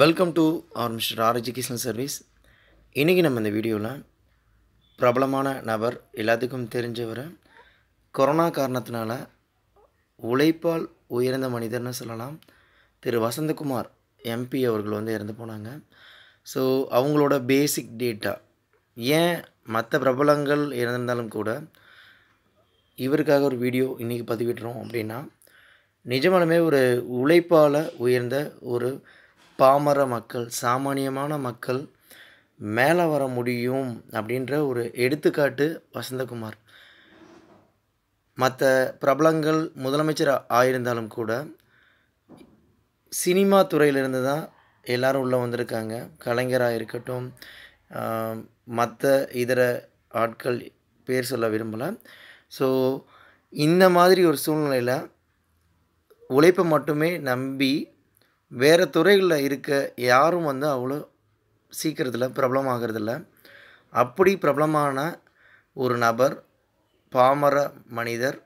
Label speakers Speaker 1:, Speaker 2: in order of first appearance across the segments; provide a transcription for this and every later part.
Speaker 1: welcome to our mister R educational service இன்றைக்கி நம்ம இந்த வீடியோவில் பிரபலமான நபர் எல்லாத்துக்கும் தெரிஞ்சவர் கொரோனா காரணத்தினால உழைப்பால் உயர்ந்த மனிதர்னு சொல்லலாம் திரு வசந்தகுமார் எம்பி அவர்கள் வந்து இறந்து போனாங்க ஸோ அவங்களோட பேசிக் டேட்டா ஏன் மற்ற பிரபலங்கள் இறந்திருந்தாலும் கூட இவருக்காக ஒரு வீடியோ இன்றைக்கி பதிவிடுறோம் அப்படின்னா நிஜமாலுமே ஒரு உழைப்பால் உயர்ந்த ஒரு பாமர மக்கள் சாமானியமான மக்கள் மேலே வர முடியும் அப்படின்ற ஒரு எடுத்துக்காட்டு வசந்தகுமார் மற்ற பிரபலங்கள் முதலமைச்சர் ஆயிருந்தாலும் கூட சினிமா துறையிலிருந்து தான் எல்லோரும் உள்ளே வந்திருக்காங்க கலைஞராக இருக்கட்டும் மற்ற இதர ஆட்கள் பேர் சொல்ல விரும்பலை ஸோ இந்த மாதிரி ஒரு சூழ்நிலையில் உழைப்பை மட்டுமே நம்பி வேறு துறைகளில் இருக்க யாரும் வந்து அவ்வளோ சீக்கிரத்தில் பிரபலம் ஆகிறதில்ல அப்படி பிரபலமான ஒரு நபர் பாமர மனிதர்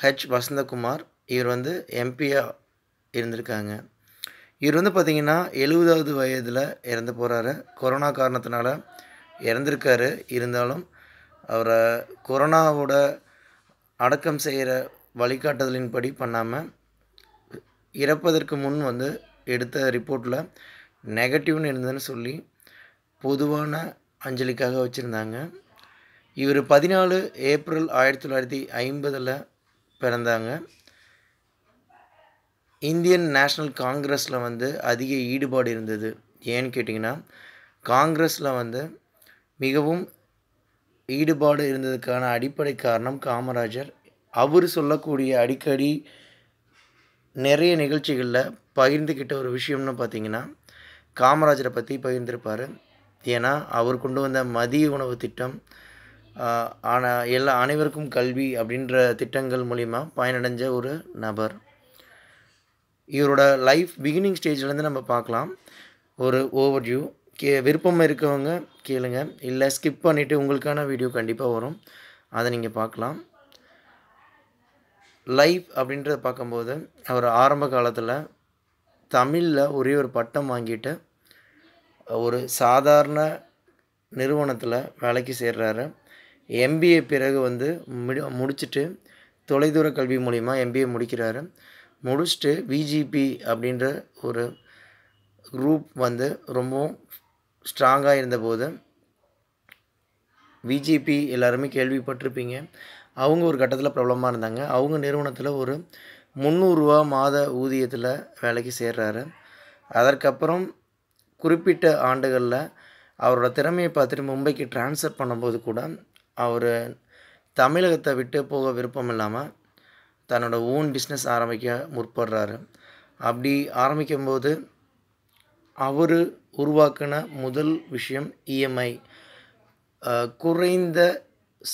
Speaker 1: ஹெச் வசந்தகுமார் இவர் வந்து எம்பியாக இருந்திருக்காங்க இவர் வந்து பார்த்திங்கன்னா எழுபதாவது வயதில் இறந்து போகிறாரு கொரோனா காரணத்தினால இறந்திருக்காரு இருந்தாலும் அவரை கொரோனாவோட அடக்கம் செய்கிற வழிகாட்டுதலின்படி பண்ணாமல் இறப்பதற்கு முன் வந்து எடுத்த ரிப்போர்ட்டில் நெகட்டிவ்னு இருந்ததுன்னு சொல்லி பொதுவான அஞ்சலிக்காக வச்சுருந்தாங்க இவர் பதினாலு ஏப்ரல் ஆயிரத்தி தொள்ளாயிரத்தி ஐம்பதில் பிறந்தாங்க இந்தியன் நேஷ்னல் காங்கிரஸில் வந்து அதிக ஈடுபாடு இருந்தது ஏன்னு கேட்டிங்கன்னா காங்கிரஸில் வந்து மிகவும் ஈடுபாடு இருந்ததுக்கான அடிப்படை காரணம் காமராஜர் அவர் சொல்லக்கூடிய அடிக்கடி நிறைய நிகழ்ச்சிகளில் பகிர்ந்துக்கிட்ட ஒரு விஷயம்னு பார்த்தீங்கன்னா காமராஜரை பற்றி பகிர்ந்திருப்பார் ஏன்னா அவர் கொண்டு வந்த மதிய உணவு திட்டம் ஆனால் எல்லா அனைவருக்கும் கல்வி அப்படின்ற திட்டங்கள் மூலிமா பயனடைஞ்ச ஒரு நபர் இவரோட லைஃப் பிகினிங் ஸ்டேஜ்லேருந்து நம்ம பார்க்கலாம் ஒரு ஓவர் வியூ கே விருப்பம் இருக்கவங்க கேளுங்கள் இல்லை ஸ்கிப் பண்ணிவிட்டு உங்களுக்கான வீடியோ கண்டிப்பாக வரும் அதை நீங்கள் பார்க்கலாம் லைஃப் அப்படின்றத பார்க்கும்போது அவர் ஆரம்ப காலத்தில் தமிழில் ஒரே ஒரு பட்டம் வாங்கிட்டு ஒரு சாதாரண நிறுவனத்தில் வேலைக்கு சேர்றாரு எம்பிஏ பிறகு வந்து முடி முடிச்சுட்டு தொலைதூர கல்வி மூலிமா எம்பிஏ முடிக்கிறாரு முடிச்சுட்டு விஜிபி அப்படின்ற ஒரு குரூப் வந்து ரொம்பவும் ஸ்ட்ராங்காக இருந்தபோது விஜிபி எல்லாருமே கேள்விப்பட்டிருப்பீங்க அவங்க ஒரு கட்டத்தில் பிரபலமாக இருந்தாங்க அவங்க நிறுவனத்தில் ஒரு முந்நூறுரூவா மாத ஊதியத்தில் வேலைக்கு சேர்றாரு அதற்கப்புறம் குறிப்பிட்ட ஆண்டுகளில் அவரோட திறமையை பார்த்துட்டு மும்பைக்கு டிரான்ஸ்ஃபர் பண்ணும்போது கூட அவர் தமிழகத்தை விட்டு போக விருப்பம் இல்லாமல் தன்னோட ஓன் பிஸ்னஸ் ஆரம்பிக்க முற்படுறாரு அப்படி ஆரம்பிக்கும்போது அவர் உருவாக்கின முதல் விஷயம் இஎம்ஐ e குறைந்த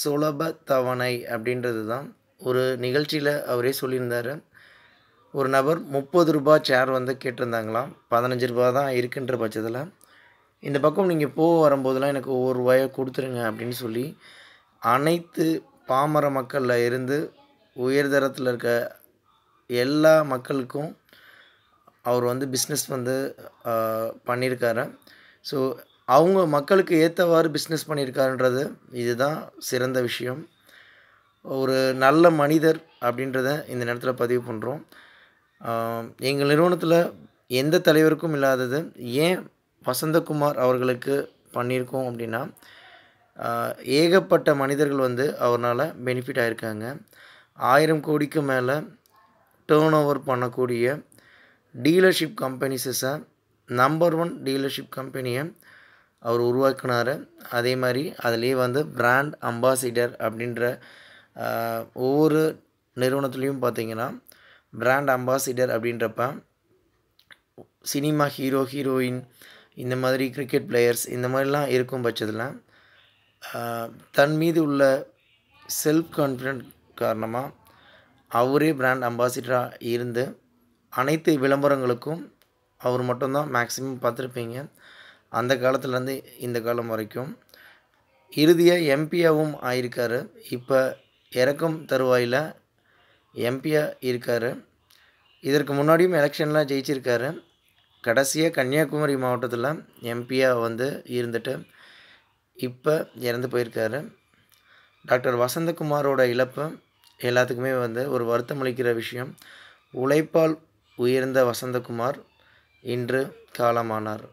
Speaker 1: சுலப தவணை அப்படின்றது தான் ஒரு நிகழ்ச்சியில் அவரே சொல்லியிருந்தார் ஒரு நபர் முப்பது ரூபா சேர் வந்து கேட்டிருந்தாங்களாம் பதினஞ்சு ரூபா தான் இருக்குன்ற பட்சத்தில் இந்த பக்கம் நீங்கள் போக வரும்போதெல்லாம் எனக்கு ஒவ்வொரு ரூபாயை கொடுத்துருங்க அப்படின்னு சொல்லி அனைத்து பாமர மக்களில் இருந்து உயர்தரத்தில் இருக்க எல்லா மக்களுக்கும் அவர் வந்து பிஸ்னஸ் வந்து பண்ணியிருக்காரு ஸோ அவங்க மக்களுக்கு ஏற்றவாறு பிஸ்னஸ் பண்ணியிருக்காருன்றது இதுதான் சிறந்த விஷயம் ஒரு நல்ல மனிதர் அப்படின்றத இந்த நேரத்தில் பதிவு பண்ணுறோம் எங்கள் நிறுவனத்தில் எந்த தலைவருக்கும் இல்லாதது ஏன் வசந்தகுமார் அவர்களுக்கு பண்ணியிருக்கோம் அப்படின்னா ஏகப்பட்ட மனிதர்கள் வந்து அவரால் பெனிஃபிட் ஆகியிருக்காங்க ஆயிரம் கோடிக்கு மேலே டேர்ன் ஓவர் பண்ணக்கூடிய டீலர்ஷிப் கம்பெனிஸஸை நம்பர் ஒன் டீலர்ஷிப் கம்பெனியை அவர் உருவாக்கினார் அதே மாதிரி அதுலேயே வந்து பிராண்ட் அம்பாசிடர் அப்படின்ற ஒவ்வொரு நிறுவனத்துலேயும் பார்த்திங்கன்னா பிராண்ட் அம்பாசிடர் அப்படின்றப்ப சினிமா ஹீரோ ஹீரோயின் இந்த மாதிரி கிரிக்கெட் பிளேயர்ஸ் இந்த மாதிரிலாம் இருக்கும் பட்சத்தில் தன் மீது உள்ள செல்ஃப் கான்ஃபிடென்ட் காரணமாக அவரே பிராண்ட் அம்பாசிடராக இருந்து அனைத்து விளம்பரங்களுக்கும் அவர் மட்டும்தான் மேக்ஸிமம் பார்த்துருப்பீங்க அந்த காலத்துலேருந்து இந்த காலம் வரைக்கும் இறுதியாக எம்பியாகவும் ஆயிருக்கார் இப்போ இறக்கும் தருவாயில் எம்பியாக இருக்கார் இதற்கு முன்னாடியும் எலெக்ஷன்லாம் ஜெயிச்சிருக்காரு கடைசியாக கன்னியாகுமரி மாவட்டத்தில் எம்பியாக வந்து இருந்துட்டு இப்போ இறந்து போயிருக்காரு டாக்டர் வசந்தகுமாரோட இழப்பு எல்லாத்துக்குமே வந்து ஒரு வருத்தம் அளிக்கிற விஷயம் உழைப்பால் உயர்ந்த வசந்தகுமார் இன்று காலமானார்